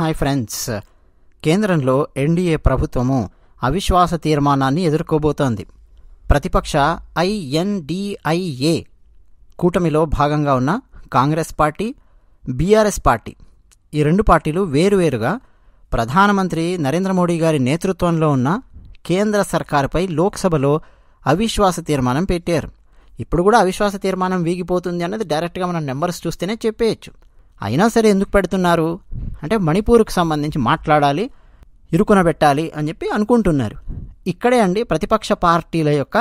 hi friends కేంద్రంలో NDA ప్రభుత్వము అవిశ్వాస తీర్మానాన్ని ఎదుర్కోబోతోంది ప్రతిపక్ష ఐఎన్డిఐఏ కూటమిలో భాగంగా ఉన్న కాంగ్రెస్ పార్టీ బీఆర్ఎస్ పార్టీ ఈ రెండు పార్టీలు వేరువేరుగా ప్రధానమంత్రి నరేంద్ర మోడీ గారి నేతృత్వంలో ఉన్న కేంద్ర సర్కారుపై లోక్సభలో అవిశ్వాస తీర్మానం పెట్టారు ఇప్పుడు కూడా అవిశ్వాస తీర్మానం వీగిపోతుంది అన్నది డైరెక్ట్గా మనం నెంబర్స్ చూస్తేనే చెప్పేయచ్చు అయినా సరే ఎందుకు పెడుతున్నారు అంటే మణిపూర్కి సంబంధించి మాట్లాడాలి ఇరుకున పెట్టాలి అని చెప్పి అనుకుంటున్నారు ఇక్కడే అండి ప్రతిపక్ష పార్టీల యొక్క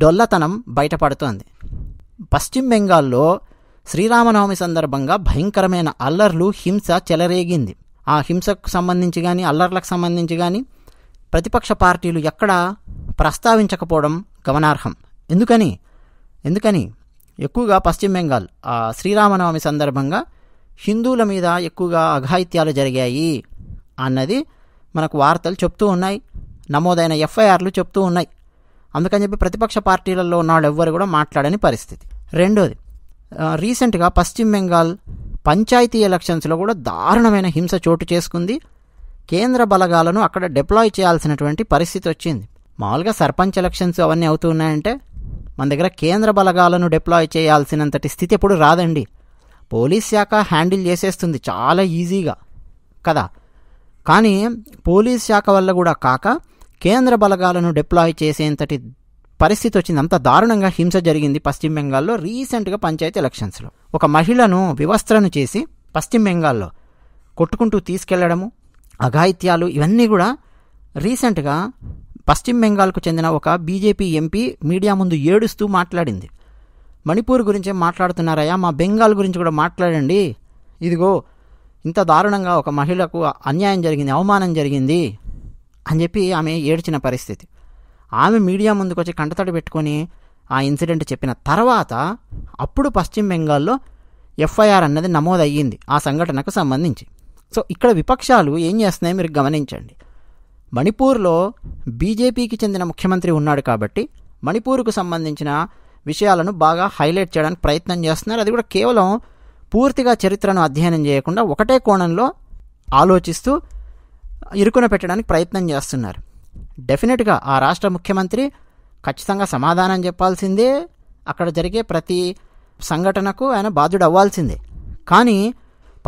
డొల్లతనం బయటపడుతోంది పశ్చిమ బెంగాల్లో శ్రీరామనవమి సందర్భంగా భయంకరమైన అల్లర్లు హింస చెలరేగింది ఆ హింసకు సంబంధించి కానీ అల్లర్లకు సంబంధించి కానీ ప్రతిపక్ష పార్టీలు ఎక్కడా ప్రస్తావించకపోవడం గమనార్హం ఎందుకని ఎందుకని ఎక్కువగా పశ్చిమ బెంగాల్ శ్రీరామనవమి సందర్భంగా హిందువుల మీద ఎక్కువగా అఘాయిత్యాలు జరిగాయి అన్నది మనకు వార్తలు చెప్తూ ఉన్నాయి నమోదైన ఎఫ్ఐఆర్లు చెప్తూ ఉన్నాయి అందుకని చెప్పి ప్రతిపక్ష పార్టీలలో ఉన్నవాళ్ళు ఎవ్వరు కూడా మాట్లాడని పరిస్థితి రెండోది రీసెంట్గా పశ్చిమ బెంగాల్ పంచాయతీ ఎలక్షన్స్లో కూడా దారుణమైన హింస చోటు చేసుకుంది కేంద్ర బలగాలను అక్కడ డిప్లాయ్ చేయాల్సినటువంటి పరిస్థితి వచ్చింది మామూలుగా సర్పంచ్ ఎలక్షన్స్ అవన్నీ అవుతూ ఉన్నాయంటే మన దగ్గర కేంద్ర బలగాలను డిప్లాయ్ చేయాల్సినంతటి స్థితి ఎప్పుడు రాదండి పోలీస్ శాఖ హ్యాండిల్ చేసేస్తుంది చాలా ఈజీగా కదా కానీ పోలీస్ శాఖ వల్ల కూడా కాక కేంద్ర బలగాలను డిప్లాయ్ చేసేంతటి పరిస్థితి వచ్చింది అంత దారుణంగా హింస జరిగింది పశ్చిమ బెంగాల్లో రీసెంట్గా పంచాయతీ ఎలక్షన్స్లో ఒక మహిళను వివస్త్రను చేసి పశ్చిమ బెంగాల్లో కొట్టుకుంటూ తీసుకెళ్లడము అఘాయిత్యాలు ఇవన్నీ కూడా రీసెంట్గా పశ్చిమ బెంగాల్కు చెందిన ఒక బీజేపీ ఎంపీ మీడియా ముందు ఏడుస్తూ మాట్లాడింది మణిపూర్ గురించే మాట్లాడుతున్నారయ్యా మా బెంగాల్ గురించి కూడా మాట్లాడండి ఇదిగో ఇంత దారుణంగా ఒక మహిళకు అన్యాయం జరిగింది అవమానం జరిగింది అని చెప్పి ఆమె ఏడ్చిన పరిస్థితి ఆమె మీడియా ముందుకు వచ్చి కంటతడి పెట్టుకొని ఆ ఇన్సిడెంట్ చెప్పిన తర్వాత అప్పుడు పశ్చిమ బెంగాల్లో ఎఫ్ఐఆర్ అన్నది నమోదయ్యింది ఆ సంఘటనకు సంబంధించి సో ఇక్కడ విపక్షాలు ఏం చేస్తున్నాయో మీరు గమనించండి మణిపూర్లో బీజేపీకి చెందిన ముఖ్యమంత్రి ఉన్నాడు కాబట్టి మణిపూర్కు సంబంధించిన విషయాలను బాగా హైలైట్ చేయడానికి ప్రయత్నం చేస్తున్నారు అది కూడా కేవలం పూర్తిగా చరిత్రను అధ్యయనం చేయకుండా ఒకటే కోణంలో ఆలోచిస్తూ ఇరుకున పెట్టడానికి ప్రయత్నం చేస్తున్నారు డెఫినెట్గా ఆ రాష్ట్ర ముఖ్యమంత్రి ఖచ్చితంగా సమాధానం చెప్పాల్సిందే అక్కడ జరిగే ప్రతి సంఘటనకు ఆయన బాధ్యుడు అవ్వాల్సిందే కానీ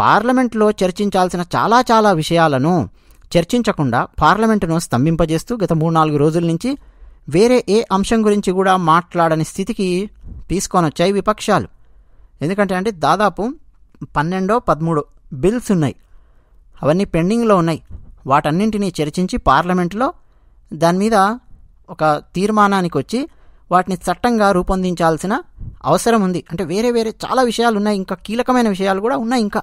పార్లమెంట్లో చర్చించాల్సిన చాలా చాలా విషయాలను చర్చించకుండా పార్లమెంటును స్తంభింపజేస్తూ గత మూడు నాలుగు రోజుల నుంచి వేరే ఏ అంశం గురించి కూడా మాట్లాడని స్థితికి తీసుకొని వచ్చాయి విపక్షాలు ఎందుకంటే అంటే దాదాపు పన్నెండో పదమూడు బిల్స్ ఉన్నాయి అవన్నీ పెండింగ్లో ఉన్నాయి వాటన్నింటినీ చర్చించి పార్లమెంట్లో దాని మీద ఒక తీర్మానానికి వచ్చి వాటిని చట్టంగా రూపొందించాల్సిన అవసరం ఉంది అంటే వేరే వేరే చాలా విషయాలు ఉన్నాయి ఇంకా కీలకమైన విషయాలు కూడా ఉన్నాయి ఇంకా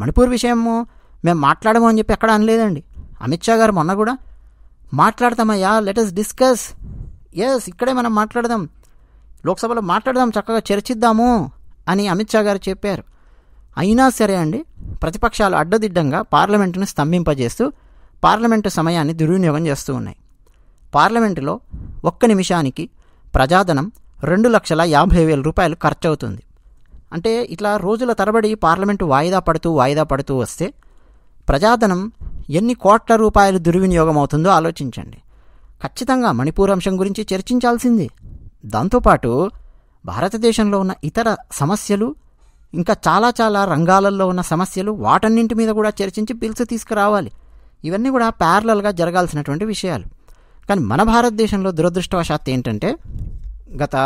మణిపూర్ విషయము మేము మాట్లాడము అని చెప్పి ఎక్కడ అనలేదండి అమిత్ షా గారు మొన్న కూడా మాట్లాడతామయ్యా అస్ డిస్కస్ ఎస్ ఇక్కడే మనం మాట్లాడదాం లోక్సభలో మాట్లాడదాం చక్కగా చర్చిద్దాము అని అమిత్ షా గారు చెప్పారు అయినా సరే అండి ప్రతిపక్షాలు అడ్డదిడ్డంగా పార్లమెంటును స్తంభింపజేస్తూ పార్లమెంటు సమయాన్ని దుర్వినియోగం చేస్తూ ఉన్నాయి పార్లమెంటులో ఒక్క నిమిషానికి ప్రజాధనం రెండు లక్షల యాభై వేల రూపాయలు ఖర్చు అవుతుంది అంటే ఇట్లా రోజుల తరబడి పార్లమెంటు వాయిదా పడుతూ వాయిదా పడుతూ వస్తే ప్రజాధనం ఎన్ని కోట్ల రూపాయలు దుర్వినియోగం అవుతుందో ఆలోచించండి ఖచ్చితంగా మణిపూర్ అంశం గురించి చర్చించాల్సిందే దాంతోపాటు భారతదేశంలో ఉన్న ఇతర సమస్యలు ఇంకా చాలా చాలా రంగాలలో ఉన్న సమస్యలు వాటన్నింటి మీద కూడా చర్చించి బిల్స్ తీసుకురావాలి ఇవన్నీ కూడా ప్యారలల్గా జరగాల్సినటువంటి విషయాలు కానీ మన భారతదేశంలో దురదృష్టవశాత్తు ఏంటంటే గత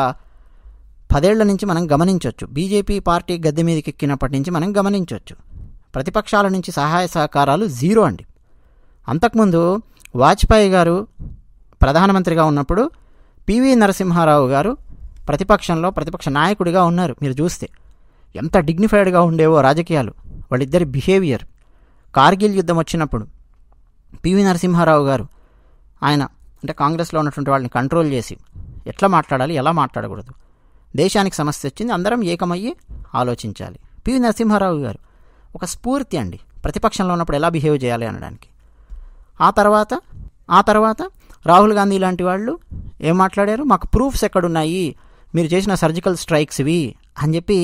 పదేళ్ల నుంచి మనం గమనించవచ్చు బీజేపీ పార్టీ గద్దె మీదకి ఎక్కినప్పటి నుంచి మనం గమనించవచ్చు ప్రతిపక్షాల నుంచి సహాయ సహకారాలు జీరో అండి అంతకుముందు వాజ్పేయి గారు ప్రధానమంత్రిగా ఉన్నప్పుడు పివి నరసింహారావు గారు ప్రతిపక్షంలో ప్రతిపక్ష నాయకుడిగా ఉన్నారు మీరు చూస్తే ఎంత డిగ్నిఫైడ్గా ఉండేవో రాజకీయాలు వాళ్ళిద్దరి బిహేవియర్ కార్గిల్ యుద్ధం వచ్చినప్పుడు పివి నరసింహారావు గారు ఆయన అంటే కాంగ్రెస్లో ఉన్నటువంటి వాళ్ళని కంట్రోల్ చేసి ఎట్లా మాట్లాడాలి ఎలా మాట్లాడకూడదు దేశానికి సమస్య వచ్చింది అందరం ఏకమయ్యి ఆలోచించాలి పివి నరసింహారావు గారు ఒక స్ఫూర్తి అండి ప్రతిపక్షంలో ఉన్నప్పుడు ఎలా బిహేవ్ చేయాలి అనడానికి ఆ తర్వాత ఆ తర్వాత రాహుల్ గాంధీ లాంటి వాళ్ళు ఏం మాట్లాడారు మాకు ప్రూఫ్స్ ఎక్కడున్నాయి మీరు చేసిన సర్జికల్ స్ట్రైక్స్ ఇవి అని చెప్పి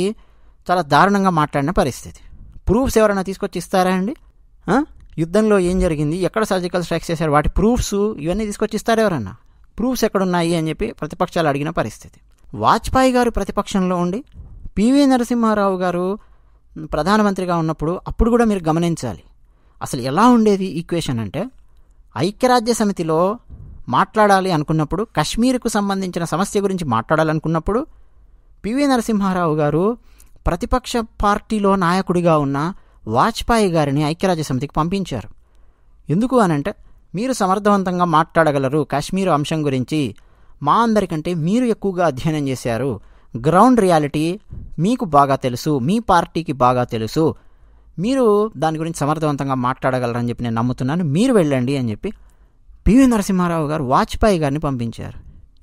చాలా దారుణంగా మాట్లాడిన పరిస్థితి ప్రూఫ్స్ ఎవరైనా తీసుకొచ్చి ఇస్తారా అండి యుద్ధంలో ఏం జరిగింది ఎక్కడ సర్జికల్ స్ట్రైక్స్ చేశారు వాటి ప్రూఫ్స్ ఇవన్నీ తీసుకొచ్చి ఇస్తారా ఎవరన్నా ప్రూఫ్స్ ఎక్కడున్నాయి అని చెప్పి ప్రతిపక్షాలు అడిగిన పరిస్థితి వాజ్పేయి గారు ప్రతిపక్షంలో ఉండి పివి నరసింహారావు గారు ప్రధానమంత్రిగా ఉన్నప్పుడు అప్పుడు కూడా మీరు గమనించాలి అసలు ఎలా ఉండేది ఈక్వేషన్ అంటే ఐక్యరాజ్య సమితిలో మాట్లాడాలి అనుకున్నప్పుడు కశ్మీర్కు సంబంధించిన సమస్య గురించి మాట్లాడాలనుకున్నప్పుడు పివి నరసింహారావు గారు ప్రతిపక్ష పార్టీలో నాయకుడిగా ఉన్న వాజ్పేయి గారిని ఐక్యరాజ్య సమితికి పంపించారు ఎందుకు అనంటే మీరు సమర్థవంతంగా మాట్లాడగలరు కాశ్మీర్ అంశం గురించి మా అందరికంటే మీరు ఎక్కువగా అధ్యయనం చేశారు గ్రౌండ్ రియాలిటీ మీకు బాగా తెలుసు మీ పార్టీకి బాగా తెలుసు మీరు దాని గురించి సమర్థవంతంగా మాట్లాడగలరని చెప్పి నేను నమ్ముతున్నాను మీరు వెళ్ళండి అని చెప్పి పివి నరసింహారావు గారు వాజ్పేయి గారిని పంపించారు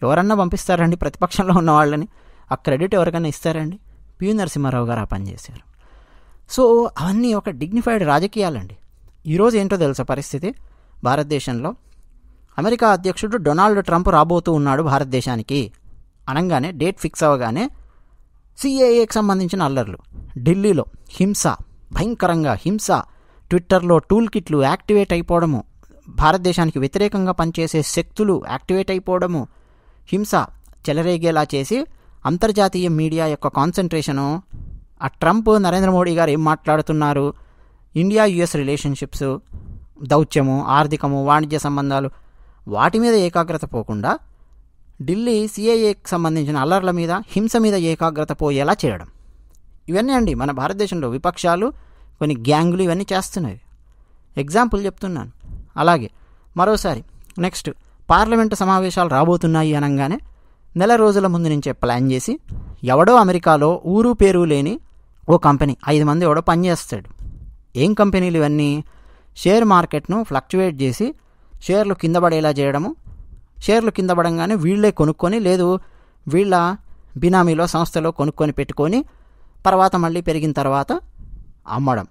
ఎవరన్నా పంపిస్తారండి ప్రతిపక్షంలో ఉన్న వాళ్ళని ఆ క్రెడిట్ ఎవరికైనా ఇస్తారండి పివి నరసింహారావు గారు ఆ పని చేశారు సో అవన్నీ ఒక డిగ్నిఫైడ్ రాజకీయాలండి ఈరోజు ఏంటో తెలుసా పరిస్థితి భారతదేశంలో అమెరికా అధ్యక్షుడు డొనాల్డ్ ట్రంప్ రాబోతూ ఉన్నాడు భారతదేశానికి అనగానే డేట్ ఫిక్స్ అవ్వగానే సిఏఏకి సంబంధించిన అల్లర్లు ఢిల్లీలో హింస భయంకరంగా హింస ట్విట్టర్లో టూల్ కిట్లు యాక్టివేట్ అయిపోవడము భారతదేశానికి వ్యతిరేకంగా పనిచేసే శక్తులు యాక్టివేట్ అయిపోవడము హింస చెలరేగేలా చేసి అంతర్జాతీయ మీడియా యొక్క కాన్సన్ట్రేషను ఆ ట్రంప్ నరేంద్ర మోడీ గారు ఏం మాట్లాడుతున్నారు ఇండియా యుఎస్ రిలేషన్షిప్స్ దౌత్యము ఆర్థికము వాణిజ్య సంబంధాలు వాటి మీద ఏకాగ్రత పోకుండా ఢిల్లీ సిఏఏకి సంబంధించిన అల్లర్ల మీద హింస మీద ఏకాగ్రత పోయేలా చేయడం ఇవన్నీ అండి మన భారతదేశంలో విపక్షాలు కొన్ని గ్యాంగులు ఇవన్నీ చేస్తున్నాయి ఎగ్జాంపుల్ చెప్తున్నాను అలాగే మరోసారి నెక్స్ట్ పార్లమెంటు సమావేశాలు రాబోతున్నాయి అనగానే నెల రోజుల ముందు నుంచే ప్లాన్ చేసి ఎవడో అమెరికాలో ఊరు పేరు లేని ఓ కంపెనీ ఐదు మంది ఎవడో పనిచేస్తాడు ఏం కంపెనీలు ఇవన్నీ షేర్ మార్కెట్ను ఫ్లక్చువేట్ చేసి షేర్లు కింద పడేలా చేయడము షేర్లు కింద పడంగానే వీళ్ళే కొనుక్కొని లేదు వీళ్ళ బినామీలో సంస్థలో కొనుక్కొని పెట్టుకొని తర్వాత మళ్ళీ పెరిగిన తర్వాత అమ్మడం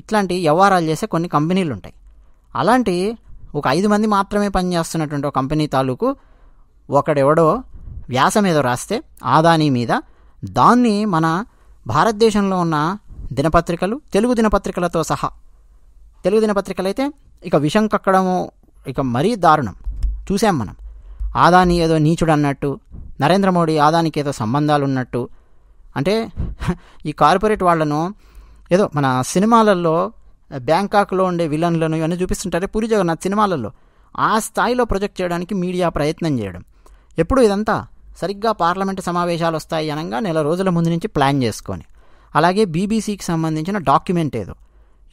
ఇట్లాంటి వ్యవహారాలు చేసే కొన్ని కంపెనీలు ఉంటాయి అలాంటి ఒక ఐదు మంది మాత్రమే పనిచేస్తున్నటువంటి ఒక కంపెనీ తాలూకు ఒకడెవడో వ్యాసం ఏదో రాస్తే ఆదాని మీద దాన్ని మన భారతదేశంలో ఉన్న దినపత్రికలు తెలుగు దినపత్రికలతో సహా తెలుగు దినపత్రికలు అయితే ఇక విషం కక్కడము ఇక మరీ దారుణం చూసాం మనం ఆదాని ఏదో నీచుడు అన్నట్టు నరేంద్ర మోడీ ఆదానికి ఏదో సంబంధాలు ఉన్నట్టు అంటే ఈ కార్పొరేట్ వాళ్ళను ఏదో మన సినిమాలలో బ్యాంకాక్లో ఉండే విలన్లను ఇవన్నీ చూపిస్తుంటారే పూరి జగన్నాథ్ సినిమాలలో ఆ స్థాయిలో ప్రొజెక్ట్ చేయడానికి మీడియా ప్రయత్నం చేయడం ఎప్పుడు ఇదంతా సరిగ్గా పార్లమెంటు సమావేశాలు వస్తాయి అనగా నెల రోజుల ముందు నుంచి ప్లాన్ చేసుకొని అలాగే బీబీసీకి సంబంధించిన డాక్యుమెంట్ ఏదో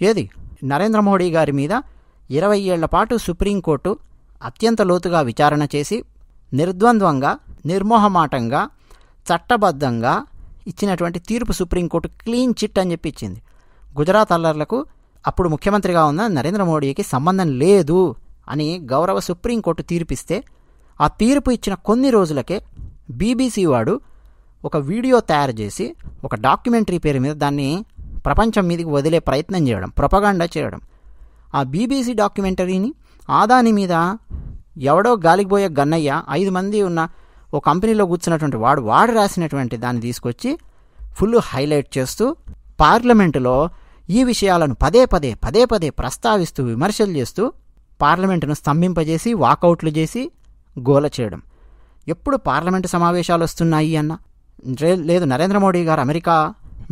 ఏది నరేంద్ర మోడీ గారి మీద ఇరవై ఏళ్ల పాటు సుప్రీంకోర్టు అత్యంత లోతుగా విచారణ చేసి నిర్ద్వంద్వంగా నిర్మోహమాటంగా చట్టబద్ధంగా ఇచ్చినటువంటి తీర్పు సుప్రీంకోర్టు క్లీన్ చిట్ అని చెప్పి ఇచ్చింది గుజరాత్ అల్లర్లకు అప్పుడు ముఖ్యమంత్రిగా ఉన్న నరేంద్ర మోడీకి సంబంధం లేదు అని గౌరవ సుప్రీంకోర్టు తీర్పిస్తే ఆ తీర్పు ఇచ్చిన కొన్ని రోజులకే బీబీసీ వాడు ఒక వీడియో తయారు చేసి ఒక డాక్యుమెంటరీ పేరు మీద దాన్ని ప్రపంచం మీదకి వదిలే ప్రయత్నం చేయడం ప్రొపగాండా చేయడం ఆ బీబీసీ డాక్యుమెంటరీని ఆదాని మీద ఎవడో గాలికిపోయే గన్నయ్య ఐదు మంది ఉన్న ఓ కంపెనీలో కూర్చున్నటువంటి వాడు వాడు రాసినటువంటి దాన్ని తీసుకొచ్చి ఫుల్ హైలైట్ చేస్తూ పార్లమెంటులో ఈ విషయాలను పదే పదే పదే పదే ప్రస్తావిస్తూ విమర్శలు చేస్తూ పార్లమెంటును స్తంభింపజేసి వాకౌట్లు చేసి గోల చేయడం ఎప్పుడు పార్లమెంటు సమావేశాలు వస్తున్నాయి అన్న లేదు నరేంద్ర మోడీ గారు అమెరికా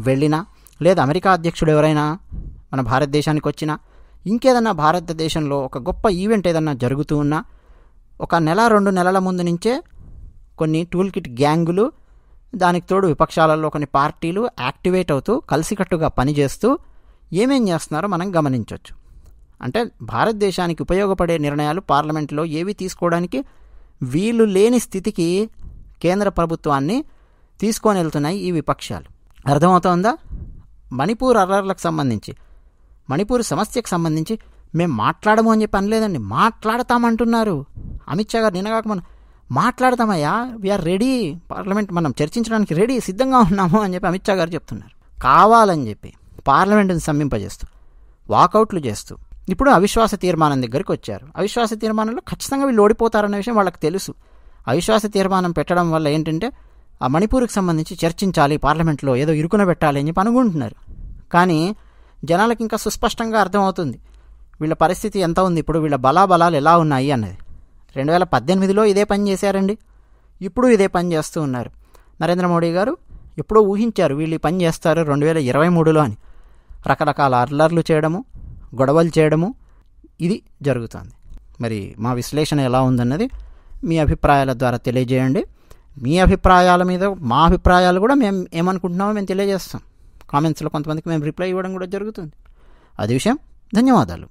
వెళ్ళినా లేదా అమెరికా అధ్యక్షుడు ఎవరైనా మన భారతదేశానికి వచ్చినా ఇంకేదన్నా భారతదేశంలో ఒక గొప్ప ఈవెంట్ ఏదన్నా జరుగుతూ ఉన్నా ఒక నెల రెండు నెలల ముందు నుంచే కొన్ని టూల్ కిట్ గ్యాంగులు దానికి తోడు విపక్షాలలో కొన్ని పార్టీలు యాక్టివేట్ అవుతూ కలిసికట్టుగా పనిచేస్తూ ఏమేం చేస్తున్నారో మనం గమనించవచ్చు అంటే భారతదేశానికి ఉపయోగపడే నిర్ణయాలు పార్లమెంట్లో ఏవి తీసుకోవడానికి వీలు లేని స్థితికి కేంద్ర ప్రభుత్వాన్ని తీసుకొని వెళ్తున్నాయి ఈ విపక్షాలు అర్థమవుతోందా మణిపూర్ అర్రర్లకు సంబంధించి మణిపూర్ సమస్యకు సంబంధించి మేము మాట్లాడము అని చెప్పి అనలేదండి మాట్లాడతామంటున్నారు అమిత్ షా గారు నినగాక మనం మాట్లాడదామయ్యా వీఆర్ రెడీ పార్లమెంట్ మనం చర్చించడానికి రెడీ సిద్ధంగా ఉన్నాము అని చెప్పి అమిత్ షా గారు చెప్తున్నారు కావాలని చెప్పి పార్లమెంట్ని సమ్మింపజేస్తూ వాకౌట్లు చేస్తూ ఇప్పుడు అవిశ్వాస తీర్మానం దగ్గరికి వచ్చారు అవిశ్వాస తీర్మానంలో ఖచ్చితంగా వీళ్ళు ఓడిపోతారన్న విషయం వాళ్ళకి తెలుసు అవిశ్వాస తీర్మానం పెట్టడం వల్ల ఏంటంటే ఆ మణిపూర్కి సంబంధించి చర్చించాలి పార్లమెంట్లో ఏదో ఇరుకున పెట్టాలి అని చెప్పి అనుకుంటున్నారు కానీ జనాలకు ఇంకా సుస్పష్టంగా అర్థమవుతుంది వీళ్ళ పరిస్థితి ఎంత ఉంది ఇప్పుడు వీళ్ళ బలాబలాలు ఎలా ఉన్నాయి అన్నది రెండు వేల పద్దెనిమిదిలో ఇదే పని చేశారండి ఇప్పుడు ఇదే పని చేస్తూ ఉన్నారు నరేంద్ర మోడీ గారు ఎప్పుడో ఊహించారు వీళ్ళు పని చేస్తారు రెండు వేల ఇరవై మూడులో అని రకరకాల అర్లర్లు చేయడము గొడవలు చేయడము ఇది జరుగుతుంది మరి మా విశ్లేషణ ఎలా ఉందన్నది మీ అభిప్రాయాల ద్వారా తెలియజేయండి మీ అభిప్రాయాల మీద మా అభిప్రాయాలు కూడా మేము ఏమనుకుంటున్నామో మేము తెలియజేస్తాం కామెంట్స్లో కొంతమందికి మేము రిప్లై ఇవ్వడం కూడా జరుగుతుంది అది విషయం ధన్యవాదాలు